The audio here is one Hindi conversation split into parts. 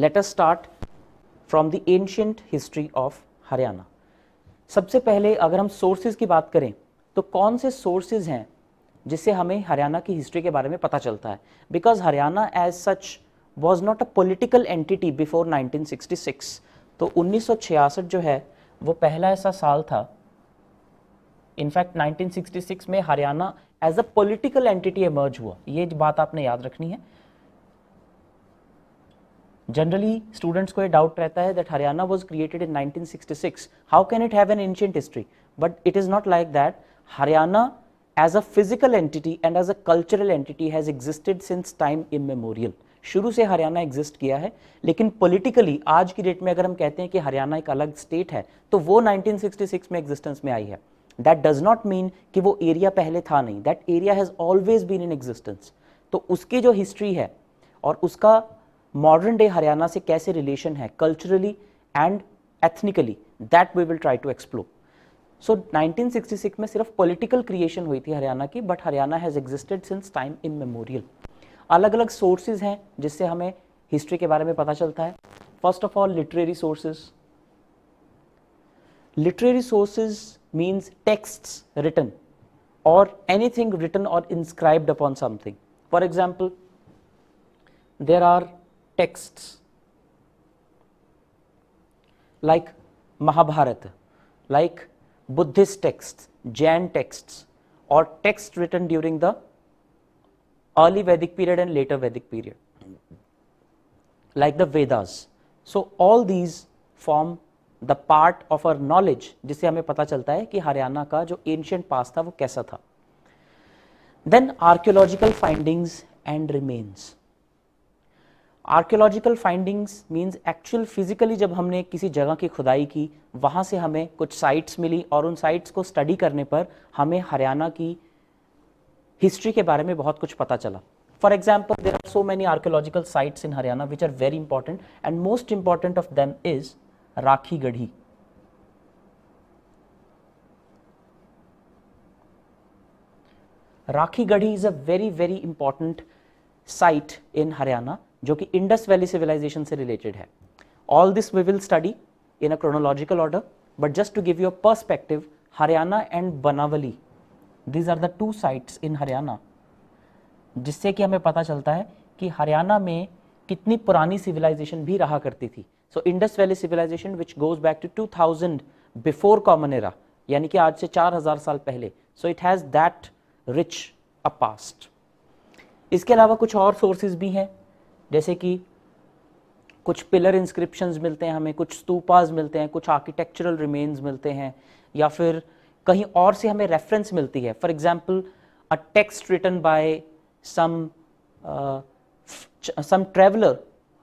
Late us start from the ancient history of Haryana सबसे पहले अगर हम सोर्सेज की बात करें तो कौन से सोर्सेज हैं जिससे हमें हरियाणा की हिस्ट्री के बारे में पता चलता है because Haryana as such was not a political entity before 1966 तो 1966 जो है वो पहला ऐसा साल था इनफैक्ट 1966 में Haryana as a political entity emerge हुआ ये बात आपने याद रखनी है जनरली स्टूडेंट्स को ये डाउट रहता है that Haryana was created in 1966 how can it have an ancient history but it is not like that Haryana as a physical entity and as a cultural entity has existed since time in memorial शुरू से हरियाणा एग्जिस्ट किया है लेकिन पॉलिटिकली आज की डेट में अगर हम कहते हैं कि हरियाणा एक अलग स्टेट है तो वो 1966 में एग्जिस्टेंस में आई है दैट डज नॉट मीन कि वो एरिया पहले था नहीं that area has always been in existence तो उसकी जो हिस्ट्री है और उसका मॉडर्न डे हरियाणा से कैसे रिलेशन है culturally and ethnically that we will try to explore so 1966 में सिर्फ पॉलिटिकल क्रिएशन हुई थी हरियाणा की but Haryana has existed since time in memorial अलग अलग सोर्सेज हैं जिससे हमें हिस्ट्री के बारे में पता चलता है first of all literary sources literary sources means text written और एनीथिंग रिटन और inscribed upon something for example there are texts like Mahabharata, like Buddhist texts, Jain texts, or texts written during the early Vedic period and later Vedic period, like the Vedas. So, all these form the part of our knowledge जिससे हमें पता चलता है कि हरियाणा का जो एंशियंट पास था वो कैसा था then archaeological findings and remains archaeological findings means actual physically जब हमने किसी जगह की खुदाई की वहाँ से हमें कुछ साइट्स मिली और उन साइट्स को स्टडी करने पर हमें हरियाणा की हिस्ट्री के बारे में बहुत कुछ पता चला for example there are so many archaeological sites in Haryana which are very important and most important of them is Rakhi Garhi Rakhi Garhi is a very very important site in Haryana जो कि इंडस वैली सिविलाइजेशन से रिलेटेड है all this we will study in a chronological order but just to give you a perspective Haryana and Banawali these are the two sites in Haryana जिससे कि हमें पता चलता है कि हरियाणा में कितनी पुरानी सिविलाइजेशन भी रहा करती थी so Indus valley civilization which goes back to two thousand before common era यानी कि आज से चार हजार साल पहले so it has that rich a past इसके अलावा कुछ और सोर्सेज भी हैं जैसे कि कुछ पिलर इंस्क्रिप्शंस मिलते हैं हमें कुछ स्तूपाज मिलते हैं कुछ आर्किटेक्चरल रिमेन्स मिलते हैं या फिर कहीं और से हमें रेफरेंस मिलती है for example a text written by some some traveller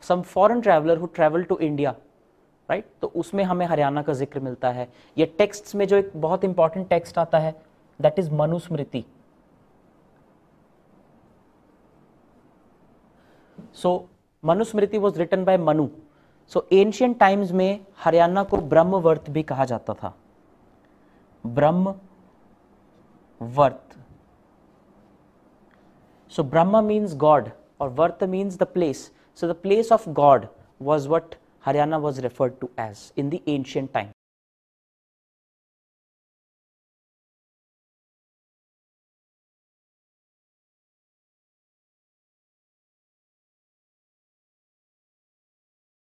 some foreign traveller who travel to India right तो उसमें हमें हरियाणा का जिक्र मिलता है या टेक्स्ट में जो एक बहुत इंपॉर्टेंट टेक्स्ट आता है that is Manusmriti so Manusmriti was written by Manu so ancient times में हरियाणा को ब्रह्मवर्त भी कहा जाता था ब्रह्म वर्त सो ब्रह्म मीन्स गॉड और वर्त means the place so the place of god was what Haryana was referred to as in the ancient time